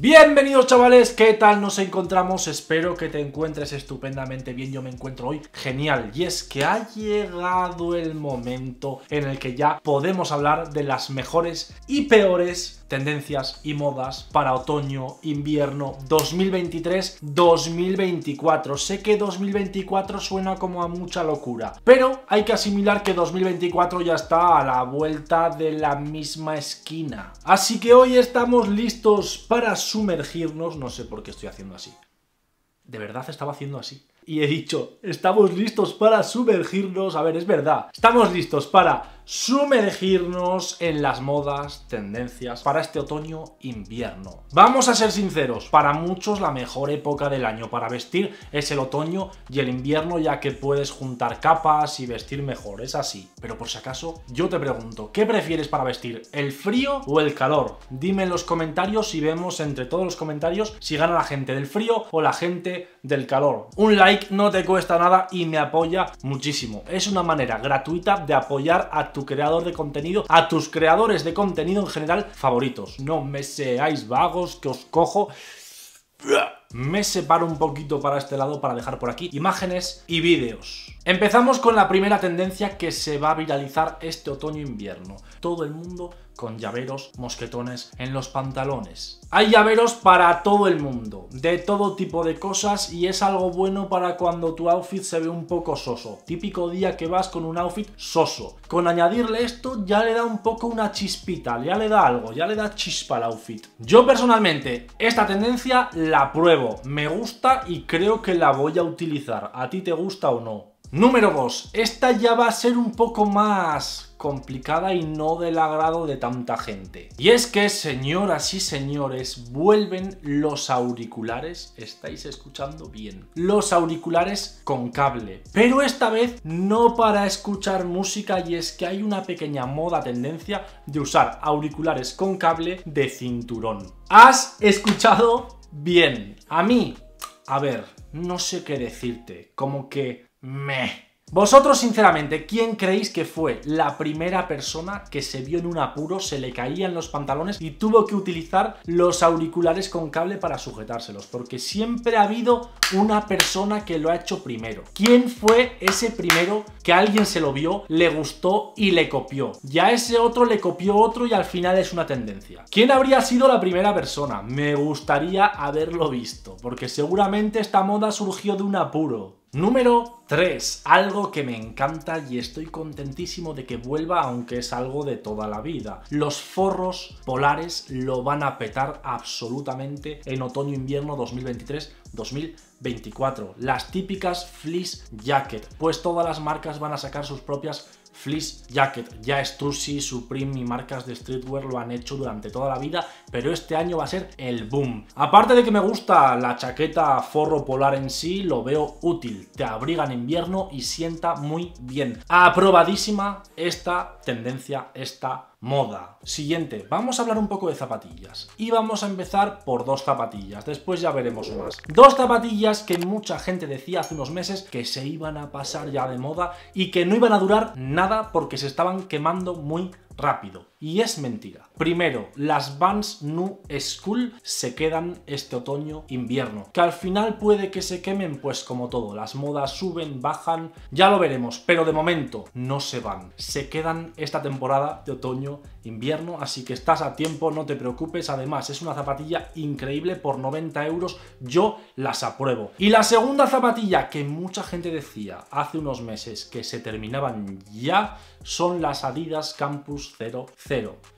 Bienvenidos chavales, ¿qué tal nos encontramos? Espero que te encuentres estupendamente bien, yo me encuentro hoy genial y es que ha llegado el momento en el que ya podemos hablar de las mejores y peores tendencias y modas para otoño, invierno 2023-2024. Sé que 2024 suena como a mucha locura, pero hay que asimilar que 2024 ya está a la vuelta de la misma esquina. Así que hoy estamos listos para sumergirnos, no sé por qué estoy haciendo así. De verdad estaba haciendo así. Y he dicho, estamos listos para sumergirnos. A ver, es verdad. Estamos listos para sumergirnos en las modas, tendencias para este otoño-invierno. Vamos a ser sinceros, para muchos la mejor época del año para vestir es el otoño y el invierno ya que puedes juntar capas y vestir mejor, es así. Pero por si acaso, yo te pregunto, ¿qué prefieres para vestir? ¿El frío o el calor? Dime en los comentarios y vemos entre todos los comentarios si gana la gente del frío o la gente del calor. Un like no te cuesta nada y me apoya muchísimo. Es una manera gratuita de apoyar a tu tu creador de contenido, a tus creadores de contenido en general favoritos. No me seáis vagos que os cojo me separo un poquito para este lado para dejar por aquí imágenes y vídeos. Empezamos con la primera tendencia que se va a viralizar este otoño-invierno. Todo el mundo con llaveros mosquetones en los pantalones. Hay llaveros para todo el mundo, de todo tipo de cosas y es algo bueno para cuando tu outfit se ve un poco soso. Típico día que vas con un outfit soso. Con añadirle esto ya le da un poco una chispita, ya le da algo, ya le da chispa al outfit. Yo personalmente esta tendencia la pruebo, me gusta y creo que la voy a utilizar. ¿A ti te gusta o no? Número 2. Esta ya va a ser un poco más complicada y no del agrado de tanta gente. Y es que, señoras y señores, vuelven los auriculares, estáis escuchando bien, los auriculares con cable. Pero esta vez no para escuchar música y es que hay una pequeña moda tendencia de usar auriculares con cable de cinturón. ¿Has escuchado bien? A mí, a ver, no sé qué decirte, como que... me vosotros, sinceramente, ¿quién creéis que fue la primera persona que se vio en un apuro, se le caían los pantalones y tuvo que utilizar los auriculares con cable para sujetárselos? Porque siempre ha habido una persona que lo ha hecho primero. ¿Quién fue ese primero que alguien se lo vio, le gustó y le copió? Ya ese otro le copió otro y al final es una tendencia. ¿Quién habría sido la primera persona? Me gustaría haberlo visto, porque seguramente esta moda surgió de un apuro Número 3. Algo que me encanta y estoy contentísimo de que vuelva, aunque es algo de toda la vida. Los forros polares lo van a petar absolutamente en otoño-invierno 2023-2024. Las típicas fleece jacket. Pues todas las marcas van a sacar sus propias Fleece Jacket. Ya Stussy, Supreme y marcas de streetwear lo han hecho durante toda la vida, pero este año va a ser el boom. Aparte de que me gusta la chaqueta forro polar en sí, lo veo útil. Te abriga en invierno y sienta muy bien. Aprobadísima esta tendencia, esta moda. Siguiente, vamos a hablar un poco de zapatillas. Y vamos a empezar por dos zapatillas, después ya veremos más. Dos zapatillas que mucha gente decía hace unos meses que se iban a pasar ya de moda y que no iban a durar nada porque se estaban quemando muy rápido. Y es mentira. Primero, las Vans Nu School se quedan este otoño-invierno. Que al final puede que se quemen, pues como todo, las modas suben, bajan, ya lo veremos, pero de momento no se van. Se quedan esta temporada de otoño-invierno, así que estás a tiempo, no te preocupes. Además, es una zapatilla increíble por 90 euros, yo las apruebo. Y la segunda zapatilla que mucha gente decía hace unos meses que se terminaban ya son las Adidas Campus 0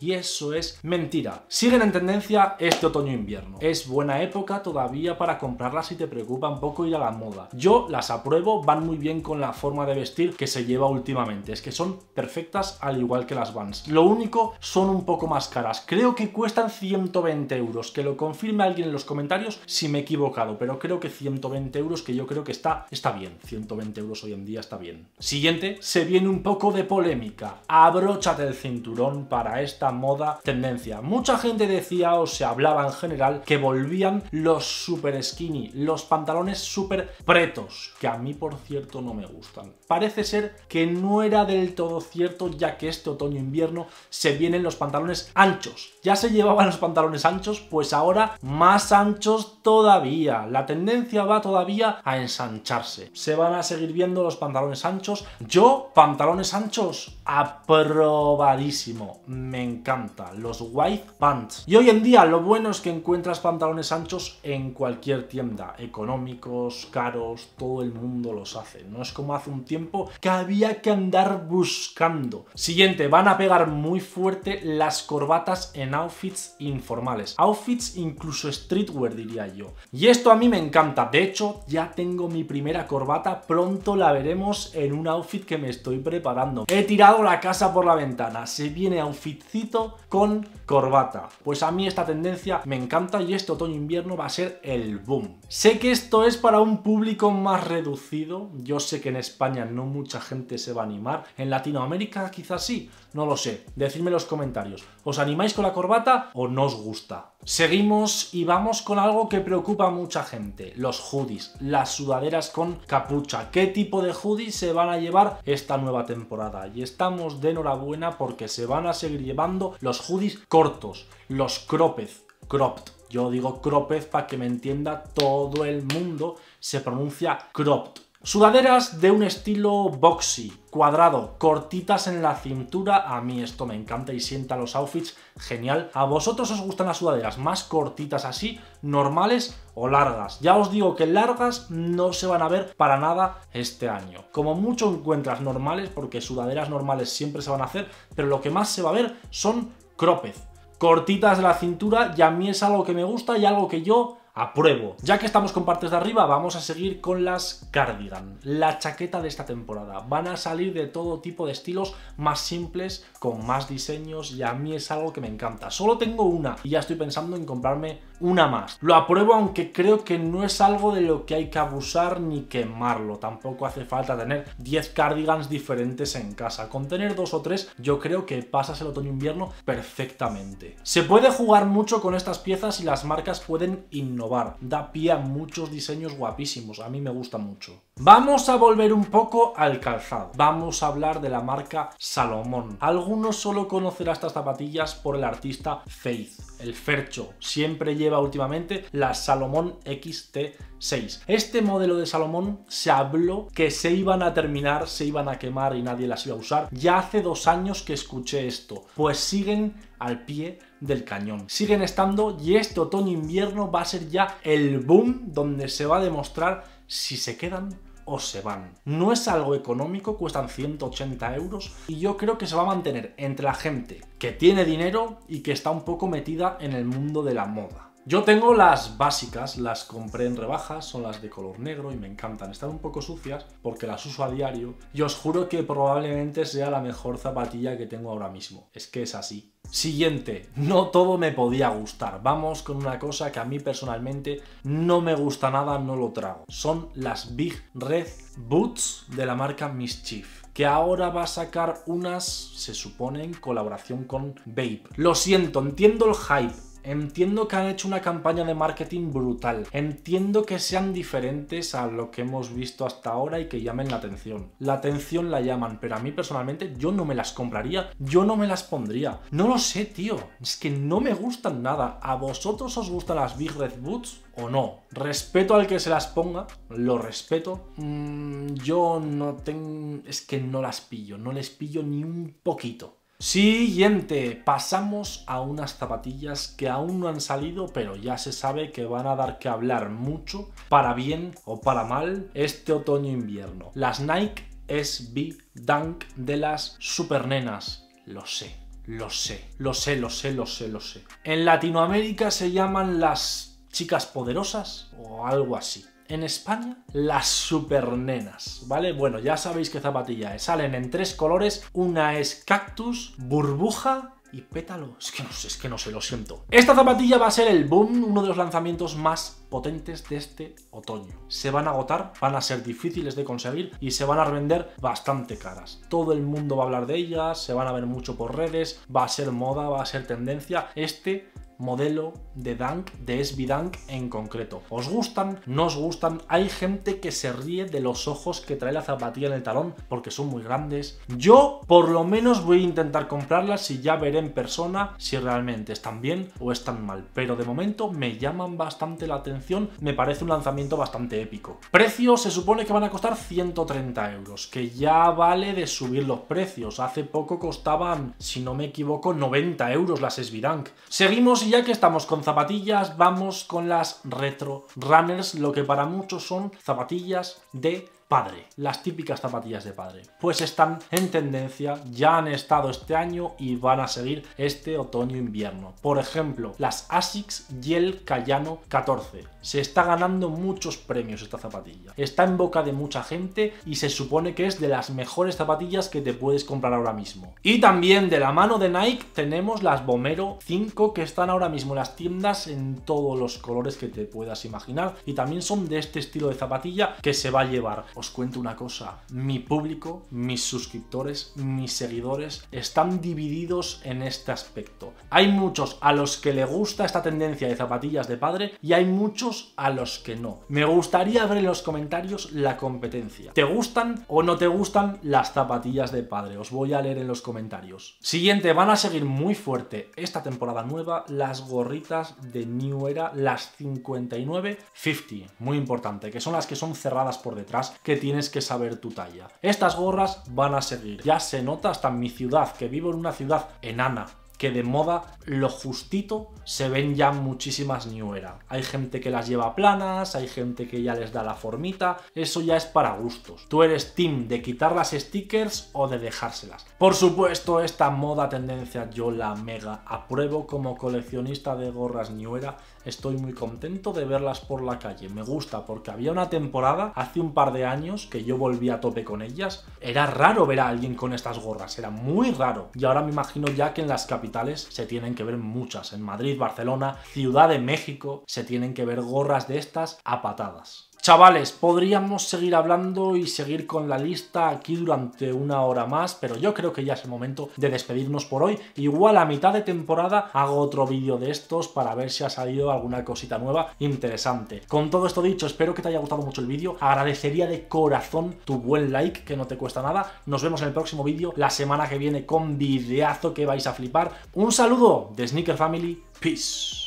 y eso es mentira. Siguen en tendencia este otoño-invierno. E es buena época todavía para comprarlas si te preocupa un poco ir a la moda. Yo las apruebo, van muy bien con la forma de vestir que se lleva últimamente. Es que son perfectas al igual que las Vans. Lo único, son un poco más caras. Creo que cuestan 120 euros. Que lo confirme alguien en los comentarios si me he equivocado. Pero creo que 120 euros, que yo creo que está, está bien. 120 euros hoy en día está bien. Siguiente, se viene un poco de polémica. Abróchate el cinturón para para esta moda tendencia. Mucha gente decía o se hablaba en general que volvían los super skinny, los pantalones super pretos, que a mí por cierto no me gustan. Parece ser que no era del todo cierto ya que este otoño-invierno se vienen los pantalones anchos, ya se llevaban los pantalones anchos, pues ahora más anchos todavía. La tendencia va todavía a ensancharse. Se van a seguir viendo los pantalones anchos. Yo, pantalones anchos, aprobadísimo. Me encanta. Los white pants. Y hoy en día lo bueno es que encuentras pantalones anchos en cualquier tienda. Económicos, caros, todo el mundo los hace. No es como hace un tiempo que había que andar buscando. Siguiente, van a pegar muy fuerte las corbatas en outfits informales, outfits incluso streetwear diría yo. Y esto a mí me encanta, de hecho ya tengo mi primera corbata, pronto la veremos en un outfit que me estoy preparando. He tirado la casa por la ventana, se viene outfitcito con corbata. Pues a mí esta tendencia me encanta y este otoño-invierno va a ser el boom. Sé que esto es para un público más reducido, yo sé que en España no mucha gente se va a animar, en Latinoamérica quizás sí, no lo sé, decidme en los comentarios. ¿Os animáis con la corbata? o nos gusta. Seguimos y vamos con algo que preocupa a mucha gente, los hoodies, las sudaderas con capucha. ¿Qué tipo de hoodies se van a llevar esta nueva temporada? Y estamos de enhorabuena porque se van a seguir llevando los hoodies cortos, los cropped. cropped. Yo digo cropped para que me entienda todo el mundo, se pronuncia cropped Sudaderas de un estilo boxy, cuadrado, cortitas en la cintura, a mí esto me encanta y sienta los outfits genial. ¿A vosotros os gustan las sudaderas más cortitas así, normales o largas? Ya os digo que largas no se van a ver para nada este año. Como mucho encuentras normales, porque sudaderas normales siempre se van a hacer, pero lo que más se va a ver son cropped, Cortitas de la cintura y a mí es algo que me gusta y algo que yo apruebo. Ya que estamos con partes de arriba, vamos a seguir con las cardigan, la chaqueta de esta temporada. Van a salir de todo tipo de estilos más simples, con más diseños y a mí es algo que me encanta. Solo tengo una y ya estoy pensando en comprarme una más. Lo apruebo aunque creo que no es algo de lo que hay que abusar ni quemarlo. Tampoco hace falta tener 10 cardigans diferentes en casa. Con tener dos o tres yo creo que pasas el otoño-invierno perfectamente. Se puede jugar mucho con estas piezas y las marcas pueden innovar. Da pie a muchos diseños guapísimos. A mí me gusta mucho. Vamos a volver un poco al calzado. Vamos a hablar de la marca Salomón. Algunos solo conocerán estas zapatillas por el artista Faith, el Fercho. Siempre lleva últimamente la Salomón XT6. Este modelo de Salomón se habló que se iban a terminar, se iban a quemar y nadie las iba a usar. Ya hace dos años que escuché esto. Pues siguen al pie del cañón. Siguen estando y este otoño-invierno va a ser ya el boom donde se va a demostrar si se quedan o se van. No es algo económico, cuestan 180 euros y yo creo que se va a mantener entre la gente que tiene dinero y que está un poco metida en el mundo de la moda. Yo tengo las básicas, las compré en rebajas, son las de color negro y me encantan. Están un poco sucias porque las uso a diario y os juro que probablemente sea la mejor zapatilla que tengo ahora mismo. Es que es así. Siguiente, no todo me podía gustar. Vamos con una cosa que a mí personalmente no me gusta nada, no lo trago. Son las Big Red Boots de la marca Mischief que ahora va a sacar unas, se supone, colaboración con Vape. Lo siento, entiendo el hype, Entiendo que han hecho una campaña de marketing brutal. Entiendo que sean diferentes a lo que hemos visto hasta ahora y que llamen la atención. La atención la llaman, pero a mí personalmente yo no me las compraría. Yo no me las pondría. No lo sé, tío. Es que no me gustan nada. ¿A vosotros os gustan las Big Red Boots o no? Respeto al que se las ponga. Lo respeto. Mm, yo no tengo... Es que no las pillo. No les pillo ni un poquito. Siguiente, pasamos a unas zapatillas que aún no han salido, pero ya se sabe que van a dar que hablar mucho, para bien o para mal, este otoño-invierno. E las Nike SB Dunk de las supernenas. Lo sé, lo sé, lo sé, lo sé, lo sé, lo sé. En Latinoamérica se llaman las chicas poderosas o algo así en España las supernenas, ¿vale? Bueno, ya sabéis qué zapatilla es. Salen en tres colores. Una es cactus, burbuja y pétalo. Es que, no, sé, es que no sé, lo siento. Esta zapatilla va a ser el boom, uno de los lanzamientos más potentes de este otoño. Se van a agotar, van a ser difíciles de conseguir y se van a revender bastante caras. Todo el mundo va a hablar de ellas, se van a ver mucho por redes, va a ser moda, va a ser tendencia. Este modelo de Dunk, de SB Dunk en concreto. ¿Os gustan? ¿No os gustan? Hay gente que se ríe de los ojos que trae la zapatilla en el talón porque son muy grandes. Yo por lo menos voy a intentar comprarlas y ya veré en persona si realmente están bien o están mal. Pero de momento me llaman bastante la atención, me parece un lanzamiento bastante épico. Precio se supone que van a costar 130 euros, que ya vale de subir los precios. Hace poco costaban, si no me equivoco, 90 euros las SB Dunk. Seguimos ya que estamos con zapatillas, vamos con las Retro Runners, lo que para muchos son zapatillas de padre, las típicas zapatillas de padre. Pues están en tendencia, ya han estado este año y van a seguir este otoño-invierno. Por ejemplo, las Asics Yel Cayano 14. Se está ganando muchos premios esta zapatilla. Está en boca de mucha gente y se supone que es de las mejores zapatillas que te puedes comprar ahora mismo. Y también de la mano de Nike tenemos las Bomero 5 que están ahora mismo en las tiendas en todos los colores que te puedas imaginar y también son de este estilo de zapatilla que se va a llevar os cuento una cosa, mi público, mis suscriptores, mis seguidores están divididos en este aspecto. Hay muchos a los que le gusta esta tendencia de zapatillas de padre y hay muchos a los que no. Me gustaría ver en los comentarios la competencia. ¿Te gustan o no te gustan las zapatillas de padre? Os voy a leer en los comentarios. Siguiente, van a seguir muy fuerte esta temporada nueva las gorritas de New Era, las 59 5950, muy importante, que son las que son cerradas por detrás, que tienes que saber tu talla. Estas gorras van a seguir. Ya se nota hasta en mi ciudad, que vivo en una ciudad enana, que de moda lo justito se ven ya muchísimas New Era. Hay gente que las lleva planas, hay gente que ya les da la formita, eso ya es para gustos. Tú eres team de quitar las stickers o de dejárselas. Por supuesto, esta moda tendencia yo la mega apruebo como coleccionista de gorras New Era. Estoy muy contento de verlas por la calle, me gusta porque había una temporada hace un par de años que yo volví a tope con ellas. Era raro ver a alguien con estas gorras, era muy raro. Y ahora me imagino ya que en las capitales se tienen que ver muchas. En Madrid, Barcelona, Ciudad de México, se tienen que ver gorras de estas a patadas. Chavales, podríamos seguir hablando y seguir con la lista aquí durante una hora más, pero yo creo que ya es el momento de despedirnos por hoy. Igual a mitad de temporada hago otro vídeo de estos para ver si ha salido alguna cosita nueva interesante. Con todo esto dicho, espero que te haya gustado mucho el vídeo. Agradecería de corazón tu buen like, que no te cuesta nada. Nos vemos en el próximo vídeo la semana que viene con videazo que vais a flipar. Un saludo de Sneaker Family. Peace.